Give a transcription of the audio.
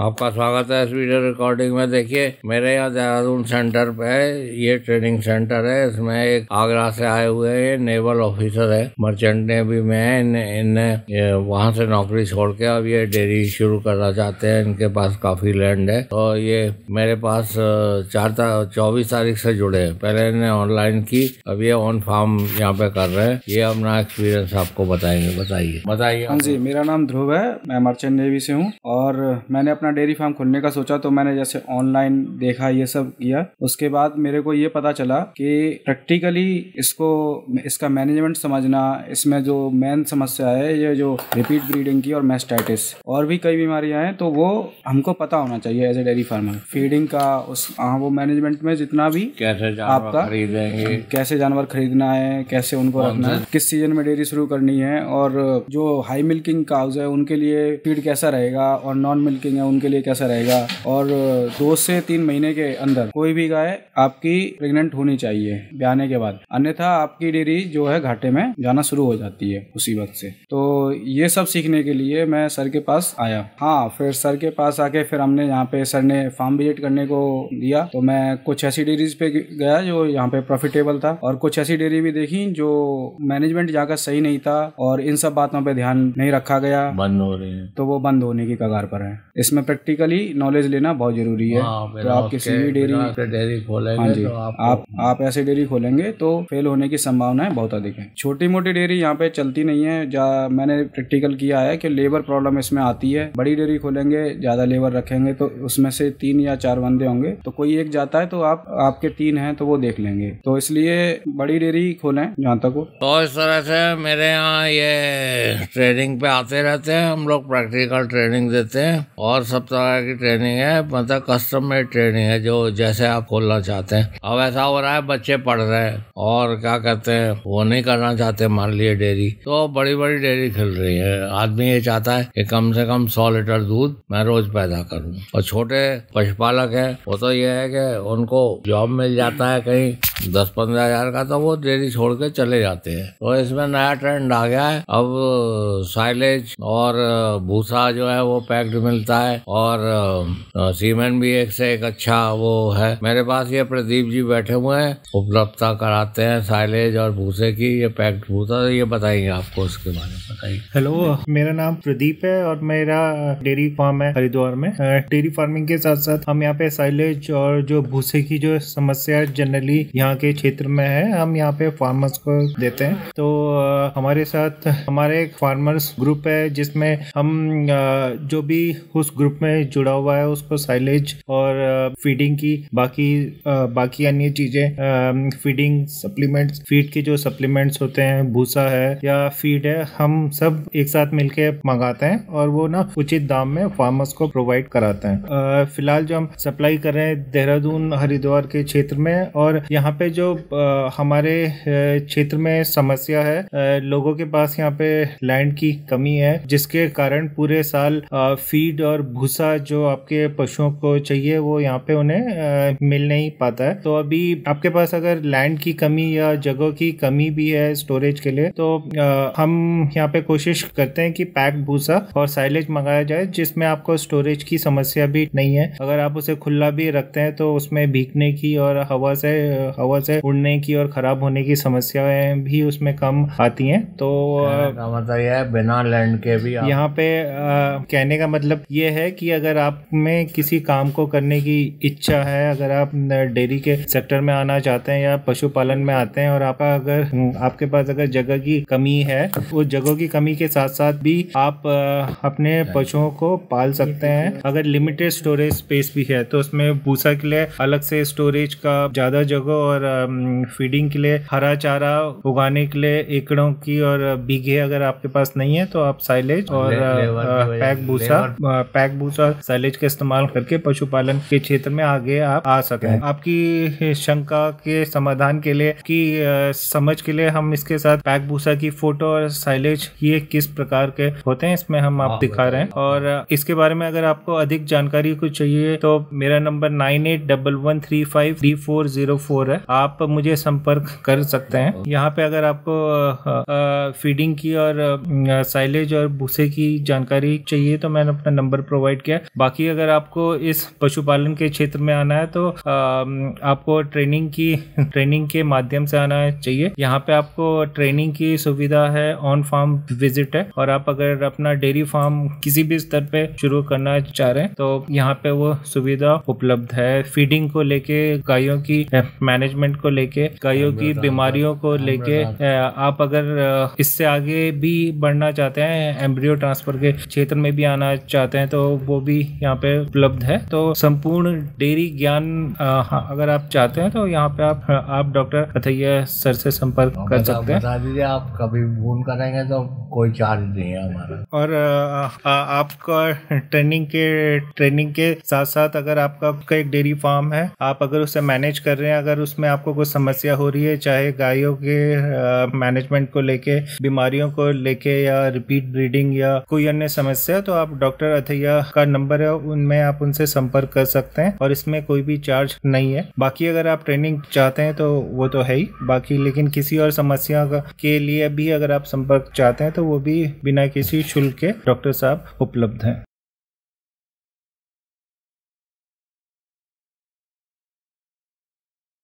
आपका स्वागत है इस वीडियो रिकॉर्डिंग में देखिए मेरे यहाँ देहरादून सेंटर पे ये ट्रेनिंग सेंटर है इसमें एक आगरा से आए हुए नेवल ऑफिसर है मर्चेंट नेवी में इनने वहाँ से नौकरी छोड़ के अब ये डेयरी शुरू करना चाहते हैं इनके पास काफी लैंड है तो ये मेरे पास चार चौबीस तारीख से जुड़े है पहले इन्हें ऑनलाइन की अब ये ऑन फार्म यहाँ पे कर रहे हैं ये अपना एक्सपीरियंस आपको बताएंगे बताइए बताइए हाँ जी मेरा नाम ध्रुव है मैं मर्चेंट नेवी से हूँ और मैंने अपना डेयरी फार्म खोलने का सोचा तो मैंने जैसे ऑनलाइन देखा ये सब किया उसके बाद मेरे को ये पता चला कि प्रैक्टिकली इसको इसका मैनेजमेंट समझना इसमें जो मेन समस्या है ये जो रिपीट ब्रीडिंग की और मेस्टाइटिस और भी कई बीमारियां हैं तो वो हमको पता होना चाहिए as a dairy farmer feeding का उस आ, हाँ, वो मैनेजमेंट में जितना भी कैसे आपका कैसे जानवर खरीदना है कैसे उनको रखना है किस सीजन में डेयरी शुरू करनी है और जो हाई मिल्किंग काउज है उनके लिए फीड कैसा रहेगा और नॉन मिल्किंग है उनके लिए कैसा रहेगा और दो से तीन महीने के अंदर कोई भी गाय आपकी प्रेग्नेंट होनी चाहिए ब्याने के बाद अन्यथा आपकी डेयरी जो है घाटे में जाना शुरू हो जाती है उसी वक्त से तो ये सब सीखने के लिए मैं सर के पास आया हाँ फिर सर के पास आके फिर हमने यहाँ पे सर ने फार्म विजिट करने को दिया तो मैं कुछ ऐसी डेयरीज पे गया जो यहाँ पे प्रॉफिटेबल था और कुछ ऐसी डेयरी भी देखी जो मैनेजमेंट यहाँ का सही नहीं था और इन सब बातों पर ध्यान नहीं रखा गया बंद हो रही है तो वो बंद होने की कगार पर है इसमें उसमें प्रैक्टिकली नॉलेज लेना बहुत जरूरी है हाँ, तो आप किसी भी डेयरी डेयरी तो खोलेंगे हाँ तो आप आप ऐसे डेयरी खोलेंगे तो फेल होने की संभावनाएं बहुत अधिक है छोटी मोटी डेयरी यहाँ पे चलती नहीं है जा मैंने प्रैक्टिकल किया है कि लेबर प्रॉब्लम इसमें आती है बड़ी डेयरी खोलेंगे ज्यादा लेबर रखेंगे तो उसमें से तीन या चार बंदे होंगे तो कोई एक जाता है तो आप आपके तीन हैं तो वो देख लेंगे तो इसलिए बड़ी डेयरी खोलें जहाँ तक हो तो इस तरह से मेरे यहाँ ये ट्रेनिंग पे आते रहते हैं हम लोग प्रैक्टिकल ट्रेनिंग देते हैं और सप्ताह की ट्रेनिंग है मतलब कस्टम मेड ट्रेनिंग है जो जैसे आप खोलना चाहते हैं अब ऐसा हो रहा है बच्चे पढ़ रहे हैं और क्या कहते हैं वो नहीं करना चाहते मान लिए डेयरी तो बड़ी बड़ी डेयरी खुल रही है आदमी ये चाहता है कि कम से कम सौ लीटर दूध मैं रोज पैदा करूँ और छोटे पशुपालक है वो तो ये है कि उनको जॉब मिल जाता है कहीं दस पंद्रह हजार का तो वो डेयरी छोड़ के चले जाते हैं तो इसमें नया ट्रेंड आ गया है अब साइलेज और भूसा जो है वो पैक्ड मिलता है और सीमेंट भी एक से एक अच्छा वो है मेरे पास ये प्रदीप जी बैठे हुए हैं उपलब्धता कराते हैं साइलेज और भूसे की ये पैक्ड भूसा ये बताएंगे आपको उसके बारे में बताइए हेलो मेरा नाम प्रदीप है और मेरा डेयरी फार्म है हरिद्वार में डेयरी फार्मिंग के साथ साथ हम यहाँ पे साइलेज और जो भूसे की जो समस्या जनरली यहाँ के क्षेत्र में है हम यहाँ पे फार्मर्स को देते हैं तो हमारे साथ हमारे एक फार्मर्स ग्रुप है जिसमें हम जो भी उस ग्रुप ग्रुप में जुड़ा हुआ है उसको साइलेज और फीडिंग की बाकी बाकी अन्य चीजें फीडिंग सप्लीमेंट्स फीड के जो सप्लीमेंट्स होते हैं भूसा है या फीड है हम सब एक साथ मिलके मंगाते हैं और वो ना उचित दाम में फार्मर्स को प्रोवाइड कराते हैं फिलहाल जो हम सप्लाई कर रहे हैं देहरादून हरिद्वार के क्षेत्र में और यहाँ पे जो हमारे क्षेत्र में समस्या है लोगों के पास यहाँ पे लैंड की कमी है जिसके कारण पूरे साल फीड और भूसा जो आपके पशुओं को चाहिए वो यहाँ पे उन्हें मिल नहीं पाता है तो अभी आपके पास अगर लैंड की कमी या जगह की कमी भी है स्टोरेज के लिए तो हम यहाँ पे कोशिश करते हैं कि पैक भूसा और साइलेज मंगाया जाए जिसमें आपको स्टोरेज की समस्या भी नहीं है अगर आप उसे खुला भी रखते हैं तो उसमें भीगने की और हवा से हवा से उड़ने की और खराब होने की समस्याएं भी उसमें कम आती हैं तो हाँ, मतलब यह बिना लैंड के भी यहाँ पे आ, कहने का मतलब ये है है कि अगर आप में किसी काम को करने की इच्छा है अगर आप डेयरी के सेक्टर में आना चाहते हैं या पशुपालन में आते हैं और आपका अगर आपके पास अगर जगह की कमी है उस जगह की कमी के साथ साथ भी आप अपने पशुओं को पाल सकते हैं अगर लिमिटेड स्टोरेज स्पेस भी है तो उसमें भूसा के लिए अलग से स्टोरेज का ज़्यादा जगह और फीडिंग के लिए हरा चारा उगाने के लिए एकड़ों की और बीघे अगर आपके पास नहीं है तो आप साइलेज और ले, पैक भूसा पैक पैक भूसा सैलेज का इस्तेमाल करके पशुपालन के क्षेत्र में आगे आप आ सके आपकी शंका के समाधान के लिए की समझ के लिए हम इसके साथ पैक भूसा की फोटो और साइलेज ये किस प्रकार के होते हैं इसमें हम आप हाँ, दिखा रहे हैं और इसके बारे में अगर आपको अधिक जानकारी कुछ चाहिए तो मेरा number nine eight double one three five three four zero four है आप मुझे संपर्क कर सकते हैं हाँ। यहाँ पे अगर आपको फीडिंग की और साइलेज और भूसे की जानकारी चाहिए तो मैंने अपना नंबर प्रोवाइड प्रोवाइड किया है बाकी अगर आपको इस पशुपालन के क्षेत्र में आना है तो आपको ट्रेनिंग की ट्रेनिंग के माध्यम से आना चाहिए यहाँ पे आपको ट्रेनिंग की सुविधा है ऑन फार्म विजिट है और आप अगर अपना डेयरी फार्म किसी भी स्तर पे शुरू करना चाह रहे हैं तो यहाँ पे वो सुविधा उपलब्ध है फीडिंग को लेके गायों की मैनेजमेंट को लेके गायों की बीमारियों को लेके आप अगर इससे आगे भी बढ़ना चाहते हैं एम्ब्रियो ट्रांसफर के क्षेत्र में भी आना चाहते हैं तो वो भी यहाँ पे उपलब्ध है तो संपूर्ण डेयरी ज्ञान हाँ, अगर आप चाहते हैं तो यहाँ पे आप आप डॉक्टर अथैया सर से संपर्क हाँ, कर सकते हैं बता दीजिए आप कभी फोन करेंगे तो कोई चार्ज नहीं है हमारा और आपका ट्रेनिंग के ट्रेनिंग के साथ साथ अगर आपका एक डेयरी फार्म है आप अगर उसे मैनेज कर रहे हैं अगर उसमें आपको कोई समस्या हो रही है चाहे गायों के मैनेजमेंट को लेके बीमारियों को लेके या रिपीट ब्रीडिंग या कोई अन्य समस्या तो आप डॉक्टर अथैया का नंबर है उनमें आप उनसे संपर्क कर सकते हैं और इसमें कोई भी चार्ज नहीं है बाकी अगर आप ट्रेनिंग चाहते हैं तो वो तो है ही बाकी लेकिन किसी और समस्या के लिए भी अगर आप संपर्क चाहते हैं तो वो भी बिना किसी शुल्क के डॉक्टर साहब उपलब्ध हैं